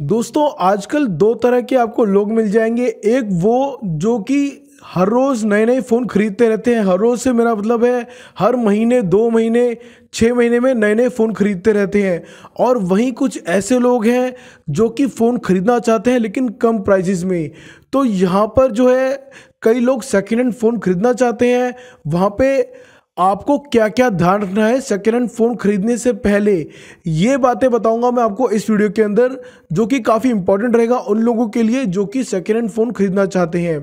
दोस्तों आजकल दो तरह के आपको लोग मिल जाएंगे एक वो जो कि हर रोज़ नए नए फ़ोन ख़रीदते रहते हैं हर रोज़ से मेरा मतलब है हर महीने दो महीने छः महीने में नए नए फ़ोन ख़रीदते रहते हैं और वहीं कुछ ऐसे लोग हैं जो कि फ़ोन ख़रीदना चाहते हैं लेकिन कम प्राइजिस में तो यहाँ पर जो है कई लोग सेकेंड हैंड फ़ोन ख़रीदना चाहते हैं वहाँ पर आपको क्या क्या ध्यान रखना है सेकेंड हैंड फ़ोन ख़रीदने से पहले ये बातें बताऊंगा मैं आपको इस वीडियो के अंदर जो कि काफ़ी इंपॉर्टेंट रहेगा उन लोगों के लिए जो कि सेकेंड हैंड फ़ोन ख़रीदना चाहते हैं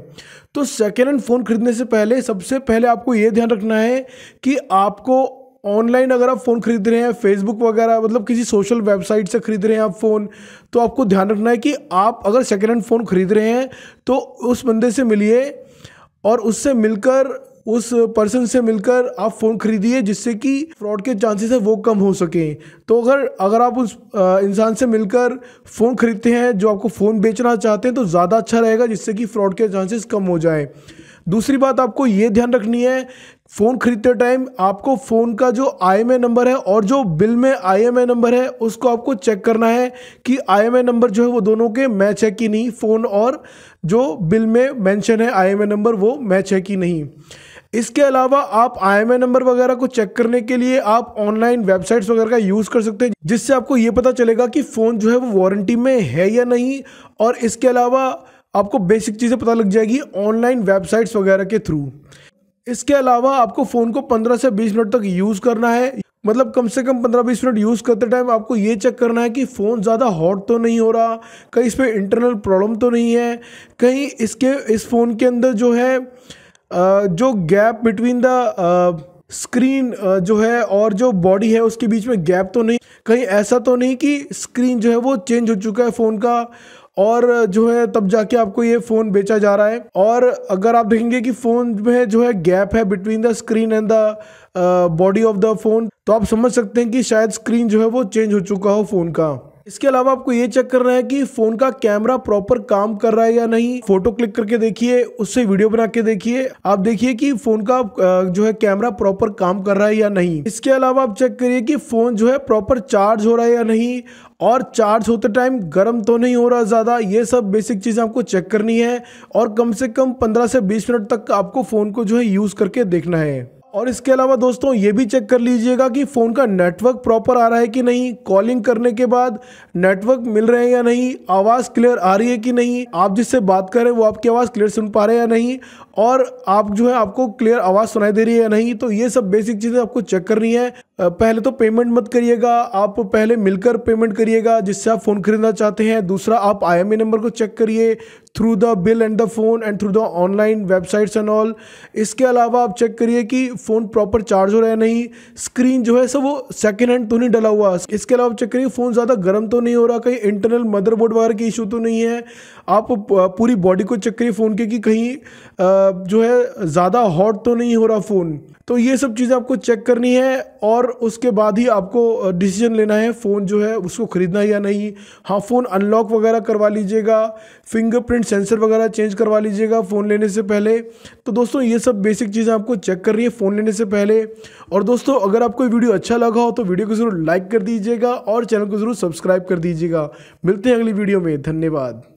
तो सेकेंड हैंड फ़ोन ख़रीदने से पहले सबसे पहले आपको ये ध्यान रखना है कि आपको ऑनलाइन अगर आप फ़ोन खरीद रहे हैं फेसबुक वगैरह मतलब किसी सोशल वेबसाइट से खरीद रहे हैं आप फ़ोन तो आपको ध्यान रखना है कि आप अगर सेकेंड हैंड फ़ोन खरीद रहे हैं तो उस बंदे से मिलिए और उससे मिलकर उस पर्सन से मिलकर आप फ़ोन खरीदिए जिससे कि फ्रॉड के चांसेस है वो कम हो सकें तो अगर अगर आप उस इंसान से मिलकर फ़ोन खरीदते हैं जो आपको फ़ोन बेचना चाहते हैं तो ज़्यादा अच्छा रहेगा जिससे कि फ्रॉड के चांसेस कम हो जाए दूसरी बात आपको ये ध्यान रखनी है फ़ोन खरीदते टाइम आपको फ़ोन का जो आई नंबर है और जो बिल में आई नंबर है उसको आपको चेक करना है कि आई नंबर जो है वो दोनों के मैच है कि नहीं फ़ोन और जो बिल में मेंशन है आई नंबर वो मैच है कि नहीं इसके अलावा आप आई नंबर वगैरह को चेक करने के लिए आप ऑनलाइन वेबसाइट्स वगैरह का यूज़ कर सकते हैं जिससे आपको ये पता चलेगा कि फ़ोन जो है वो वारंटी में है या नहीं और इसके अलावा आपको बेसिक चीज़ें पता लग जाएगी ऑनलाइन वेबसाइट्स वगैरह के थ्रू इसके अलावा आपको फ़ोन को 15 से 20 मिनट तक यूज़ करना है मतलब कम से कम 15-20 मिनट यूज़ करते टाइम आपको ये चेक करना है कि फ़ोन ज़्यादा हॉट तो नहीं हो रहा कहीं इस पर इंटरनल प्रॉब्लम तो नहीं है कहीं इसके इस फ़ोन के अंदर जो है जो गैप बिटवीन द स्क्रीन जो है और जो बॉडी है उसके बीच में गैप तो नहीं कहीं ऐसा तो नहीं कि स्क्रीन जो है वो चेंज हो चुका है फ़ोन का और जो है तब जाके आपको ये फ़ोन बेचा जा रहा है और अगर आप देखेंगे कि फ़ोन में जो है गैप है between the screen and the body of the phone तो आप समझ सकते हैं कि शायद स्क्रीन जो है वो चेंज हो चुका हो फ़ोन का इसके अलावा आपको ये चेक करना है कि फोन का कैमरा प्रॉपर काम कर रहा है या नहीं फोटो क्लिक करके देखिए उससे वीडियो बना के देखिए आप देखिए कि फोन का जो है कैमरा प्रॉपर काम कर रहा है या नहीं इसके अलावा आप चेक करिए कि फोन जो है प्रॉपर चार्ज हो रहा है या नहीं और चार्ज होते टाइम गर्म तो नहीं हो रहा ज़्यादा ये सब बेसिक चीज़ें आपको चेक करनी है और कम से कम 15 से 20 मिनट तक आपको फ़ोन को जो है यूज़ करके देखना है और इसके अलावा दोस्तों ये भी चेक कर लीजिएगा कि फ़ोन का नेटवर्क प्रॉपर आ रहा है कि नहीं कॉलिंग करने के बाद नेटवर्क मिल रहे हैं या नहीं आवाज़ क्लियर आ रही है कि नहीं आप जिससे बात कर रहे हैं वो आपकी आवाज़ क्लियर सुन पा रहे हैं या नहीं और आप जो है आपको क्लियर आवाज़ सुनाई दे रही है या नहीं तो ये सब बेसिक चीज़ें आपको चेक करनी है पहले तो पेमेंट मत करिएगा आप पहले मिलकर पेमेंट करिएगा जिससे आप फ़ोन खरीदना चाहते हैं दूसरा आप आई नंबर e को चेक करिए through the bill and the phone and through the online websites and all इसके अलावा आप चेक करिए कि फ़ोन प्रॉपर चार्ज हो रहा है नहीं स्क्रीन जो है सब वो सेकेंड हैंड तो नहीं डला हुआ इसके अलावा चेक करिए फ़ोन ज़्यादा गर्म तो नहीं हो रहा कहीं इंटरनल मदरबोर्ड वगैरह की इशू तो नहीं है आप पूरी बॉडी को चेक करिए फ़ोन के कि कहीं जो है ज़्यादा हॉट तो नहीं हो रहा फ़ोन तो ये सब चीज़ें आपको चेक करनी है और उसके बाद ही आपको डिसीजन लेना है फ़ोन जो है उसको ख़रीदना या नहीं हाँ फ़ोन अनलॉक वगैरह करवा लीजिएगा फिंगरप्रिंट सेंसर वगैरह चेंज करवा लीजिएगा फ़ोन लेने से पहले तो दोस्तों ये सब बेसिक चीज़ें आपको चेक करनी है फ़ोन लेने से पहले और दोस्तों अगर आपको वीडियो अच्छा लगा हो तो वीडियो को ज़रूर लाइक कर दीजिएगा और चैनल को ज़रूर सब्सक्राइब कर दीजिएगा मिलते हैं अगली वीडियो में धन्यवाद